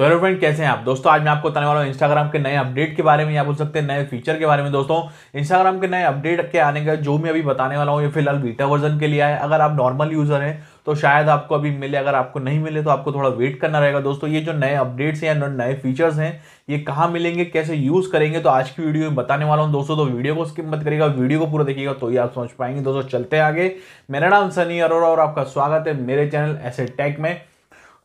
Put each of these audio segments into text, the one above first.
तो hello friend कैसे हैं आप दोस्तों आज मैं आपको बताने वाला हूँ इंस्टाग्राम के नए अपडेट के बारे में या बोल सकते हैं नए फीचर के बारे में दोस्तों इंस्टाग्राम के नए अपडेट के आने का जो मैं अभी बताने वाला हूँ ये फिलहाल बीटा वर्जन के लिए है अगर आप नॉर्मल यूज़र हैं तो शायद आपको अभी मिले अगर आपको नहीं मिले तो आपको थोड़ा वेट करना रहेगा दोस्तों ये जो नए अपडेट्स हैं नए फीचर्स हैं ये कहाँ मिलेंगे कैसे यूज़ करेंगे तो आज की वीडियो में बताने वाला हूँ दोस्तों तो वीडियो को स्किप मत करेगा वीडियो को पूरा देखिएगा तो ही आप समझ पाएंगे दोस्तों चलते आगे मेरा नाम सनी अरोरा और आपका स्वागत है मेरे चैनल ऐसे टेक में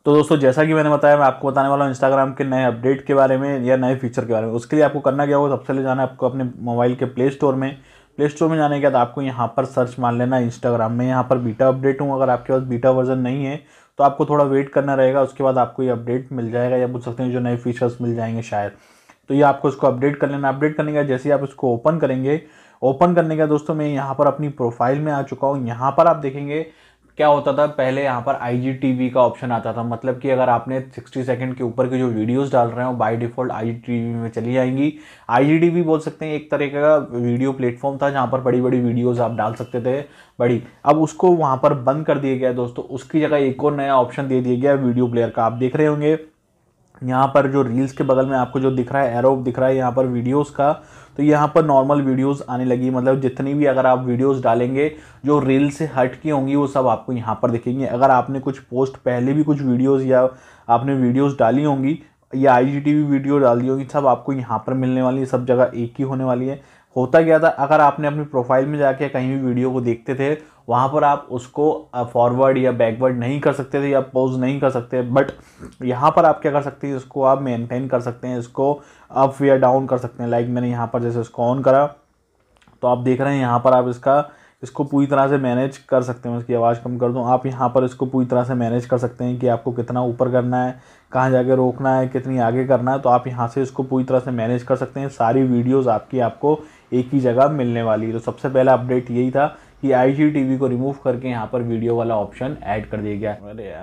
तो दोस्तों जैसा कि मैंने बताया मैं आपको बताने वाला हूँ इंस्टाग्राम के नए अपडेट के बारे में या नए फीचर के बारे में उसके लिए आपको करना क्या होगा सबसे पहले जाना आपको अपने मोबाइल के प्ले स्टोर में प्ले स्टोर में जाने के बाद आपको यहाँ पर सर्च मार लेना इंस्टाग्राम में यहाँ पर बीटा अपडेट हूँ अगर आपके पास बीटा वर्जन नहीं है तो आपको थोड़ा वेट करना रहेगा उसके बाद आपको ये अपडेट मिल जाएगा या पूछ सकते हैं जो नए फीचर्स मिल जाएंगे शायद तो ये आपको इसको अपडेट कर लेना अपडेट करने का जैसे ही आप इसको ओपन करेंगे ओपन करने का दोस्तों मैं यहाँ पर अपनी प्रोफाइल में आ चुका हूँ यहाँ पर आप देखेंगे क्या होता था पहले यहाँ पर आई का ऑप्शन आता था मतलब कि अगर आपने 60 सेकंड के ऊपर की जो वीडियोस डाल रहे हो बाय डिफ़ॉल्ट आई में चली जाएंगी आई बोल सकते हैं एक तरीके का वीडियो प्लेटफॉर्म था जहाँ पर बड़ी बड़ी वीडियोज़ आप डाल सकते थे बड़ी अब उसको वहाँ पर बंद कर दिया गया दोस्तों उसकी जगह एक और नया ऑप्शन दे दिया गया वीडियो प्लेयर का आप देख रहे होंगे यहाँ पर जो रील्स के बगल में आपको जो दिख रहा है एरो दिख रहा है यहाँ पर वीडियोस का तो यहाँ पर नॉर्मल वीडियोस आने लगी मतलब जितनी भी अगर आप वीडियोस डालेंगे जो रील से हट की होंगी वो सब आपको यहाँ पर दिखेंगे अगर आपने कुछ पोस्ट पहले भी कुछ वीडियोस या आपने वीडियोस डाली होंगी या आई वीडियो डाल दी होगी सब आपको यहाँ पर मिलने वाली है सब जगह एक ही होने वाली है होता क्या था अगर आपने अपनी प्रोफाइल में जाके कहीं भी वीडियो को देखते थे वहाँ पर आप उसको फॉरवर्ड या बैकवर्ड नहीं कर सकते थे या पोज नहीं कर सकते बट यहाँ पर आप क्या कर सकते हैं इसको आप मेनटेन कर सकते हैं इसको अप या डाउन कर सकते हैं लाइक मैंने यहाँ पर जैसे इसको ऑन करा तो आप देख रहे हैं यहाँ पर आप इसका इसको पूरी तरह से मैनेज कर सकते हैं उसकी आवाज़ कम कर दूँ आप यहाँ पर इसको पूरी तरह से मैनेज कर सकते हैं कि आपको कितना ऊपर करना है कहाँ जाके रोकना है कितनी आगे करना है तो आप यहाँ से इसको पूरी तरह से मैनेज कर सकते हैं सारी वीडियोस आपकी आपको एक ही जगह मिलने वाली है तो सबसे पहला अपडेट यही था कि आई को रिमूव करके यहाँ पर वीडियो वाला ऑप्शन ऐड कर दिया गया अरे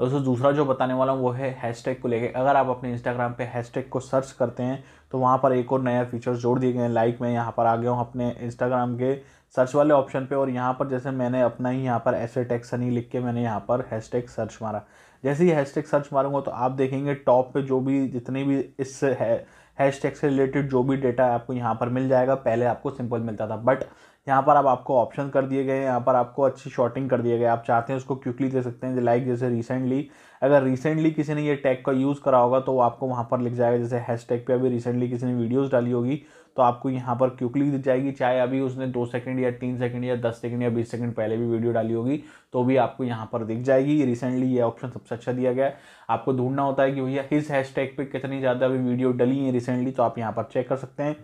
दोस्तों दूसरा जो बताने वाला हूँ वो है हैशटैग को लेके अगर आप अपने इंस्टाग्राम पे हैशटैग को सर्च करते हैं तो वहाँ पर एक और नया फीचर जोड़ दिए गए हैं लाइक मैं यहाँ पर आ गया हूँ अपने इंस्टाग्राम के सर्च वाले ऑप्शन पे और यहाँ पर जैसे मैंने अपना ही यहाँ पर ऐसे टैग सनी लिख के मैंने यहाँ पर हैशटैग सर्च मारा जैसे ही हैशटैग सर्च मारूंगा तो आप देखेंगे टॉप पे जो भी जितने भी इस हैश हैशटैग से रिलेटेड जो भी डेटा आपको यहाँ पर मिल जाएगा पहले आपको सिंपल मिलता था बट यहाँ पर अब आपको ऑप्शन कर दिए गए हैं यहाँ पर आपको अच्छी शॉर्टिंग कर दिए गए आप चाहते हैं उसको क्विकली दे सकते हैं लाइक जैसे रिसेंटली अगर रिसेंटली किसी ने ये टैग का यूज़ करा होगा तो आपको वहाँ पर लिख जाएगा जैसे हैश टैग पर अभी रिसेंटली किसी ने वीडियोज़ डाली होगी तो आपको यहाँ पर क्विकली दी जाएगी चाहे अभी उसने दो सेकंड या तीन सेकंड या दस सेकंड या बीस सेकंड पहले भी वीडियो डाली होगी तो भी आपको यहाँ पर दिख जाएगी रिसेंटली ये ऑप्शन सबसे अच्छा दिया गया आपको ढूंढना होता है कि भैया इस हैश टैग पर कितनी ज़्यादा अभी वीडियो डली है रिसेंटली तो आप यहाँ पर चेक कर सकते हैं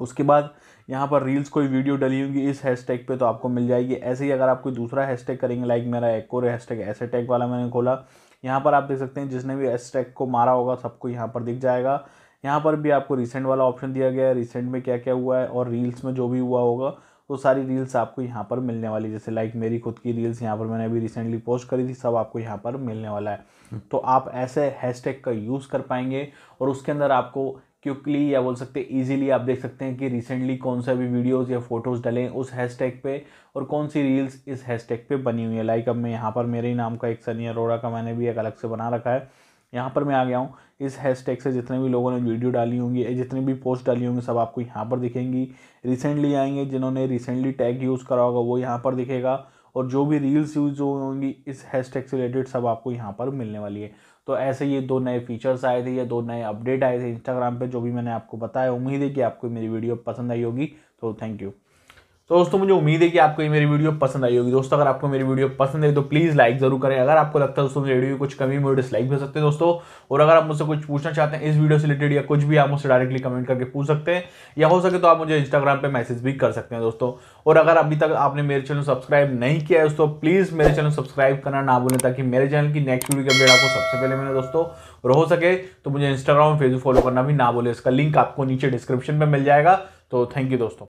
उसके बाद यहाँ पर रील्स कोई वीडियो डली होगी इस हैशटैग पे तो आपको मिल जाएगी ऐसे ही अगर आप कोई दूसरा हैशटैग करेंगे लाइक मेरा एक और हैशटैग ऐसे टैग वाला मैंने खोला यहाँ पर आप देख सकते हैं जिसने भी हैशटैग को मारा होगा सबको यहाँ पर दिख जाएगा यहाँ पर भी आपको रिसेंट वाला ऑप्शन दिया गया है रिसेंट में क्या क्या हुआ है और रील्स में जो भी हुआ होगा तो सारी रील्स आपको यहाँ पर मिलने वाली जैसे लाइक मेरी खुद की रील्स यहाँ पर मैंने अभी रिसेंटली पोस्ट करी थी सब आपको यहाँ पर मिलने वाला है तो आप ऐसे हैशटैग का यूज़ कर पाएंगे और उसके अंदर आपको क्विकली या बोल सकते हैं ईजिली आप देख सकते हैं कि रिसेंटली कौन सा भी वीडियोज़ या फोटोज़ डलें उस हैशटैग पे और कौन सी रील्स इस हैशटैग पे बनी हुई है लाइक अब मैं यहाँ पर मेरे ही नाम का एक सनी अरोड़ा का मैंने भी एक अलग से बना रखा है यहाँ पर मैं आ गया हूँ इस हैशटैग से जितने भी लोगों ने वीडियो डाली होंगी जितनी भी पोस्ट डाली होंगी सब आपको यहाँ पर दिखेंगी रिसेंटली आएंगे जिन्होंने रिसेंटली टैग यूज़ करा होगा वो यहाँ पर दिखेगा और जो भी रील्स यूज होंगी इस हैशटैग से रिलेटेड सब आपको यहाँ पर मिलने वाली है तो ऐसे ये दो नए फीचर्स आए थे या दो नए अपडेट आए थे इंस्टाग्राम पर जो भी मैंने आपको बताया उम्मीद है कि आपको मेरी वीडियो पसंद आई होगी तो थैंक यू तो दोस्तों मुझे उम्मीद है कि आपको ये मेरी वीडियो पसंद आई होगी दोस्तों अगर आपको मेरी वीडियो पसंद आई तो प्लीज़ लाइक जरूर करें अगर आपको लगता है दोस्तों मेरी वीडियो कुछ कमी में डिसलाइक भी सकते हैं दोस्तों और अगर आप मुझसे कुछ पूछना चाहते हैं इस वीडियो से रिलेटेड या कुछ भी आप मुझसे डायरेक्टली कमेंट करके पूछ सकते हैं या हो सके तो आप मुझे इंस्टाग्राम पर मैसेज भी कर सकते हैं दोस्तों और अगर अभी तक आपने मेरे चैनल सब्सक्राइब नहीं किया है दोस्तों प्लीज़ मेरे चैनल सब्सक्राइब करना ना भूलें ताकि मेरे चैनल की नेक्स्ट वीडियो की अपडेट आपको सबसे पहले मिले दोस्तों और हो सके तो मुझे इंस्टाग्राम और फेसबुक फॉलो करना भी ना बोले इसका लिंक आपको नीचे डिस्क्रिप्शन में मिल जाएगा तो थैंक यू दोस्तों